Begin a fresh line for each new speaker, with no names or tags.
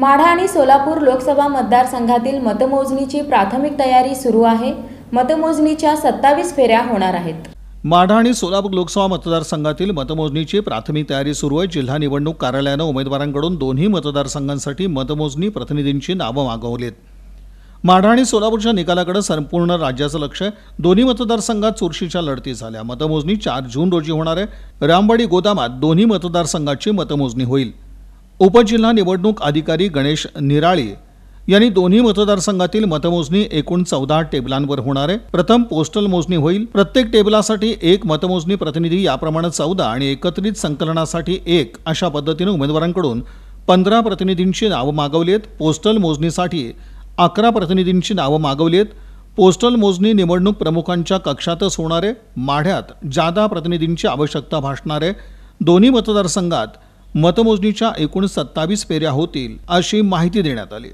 माढा आणि सोलापूर लोकसभा मतदारसंघातील मतमोजणीची प्राथमिक तयारी सुरू आहे मतमोजणीच्या सत्तावीस फेऱ्या होणार आहेत
माढा आणि सोलापूर लोकसभा मतदारसंघातील मतमोजणीची प्राथमिक तयारी सुरू आहे जिल्हा निवडणूक कार्यालयानं उमेदवारांकडून दोन्ही मतदारसंघांसाठी मतमोजणी प्रतिनिधींची नावं मागवलीत माढा आणि सोलापूरच्या निकालाकडे संपूर्ण राज्याचं लक्ष आहे दोन्ही मतदारसंघात चुरशीच्या लढती झाल्या मतमोजणी चार जून रोजी होणार आहे रामवाडी गोदामात दोन्ही मतदारसंघाची मतमोजणी होईल उपजिल्हा निवडणूक अधिकारी गणेश निराळे यांनी दोन्ही मतदारसंघातील मतमोजणी एकूण चौदा टेबलांवर होणार आहे प्रथम पोस्टल मोजणी होईल प्रत्येक टेबलासाठी एक मतमोजणी प्रतिनिधी याप्रमाणे चौदा आणि एकत्रित संकलनासाठी एक अशा पद्धतीने उमेदवारांकडून पंधरा प्रतिनिधींची नावं मागवली आहेत पोस्टल मोजणीसाठी अकरा प्रतिनिधींची नावं मागवली आहेत पोस्टल मोजणी निवडणूक प्रमुखांच्या कक्षातच होणार आहे माढ्यात जादा प्रतिनिधींची आवश्यकता भासणार आहे दोन्ही मतदारसंघात मतमोजणीच्या एकूण सत्तावीस फेऱ्या होतील अशी माहिती देण्यात आली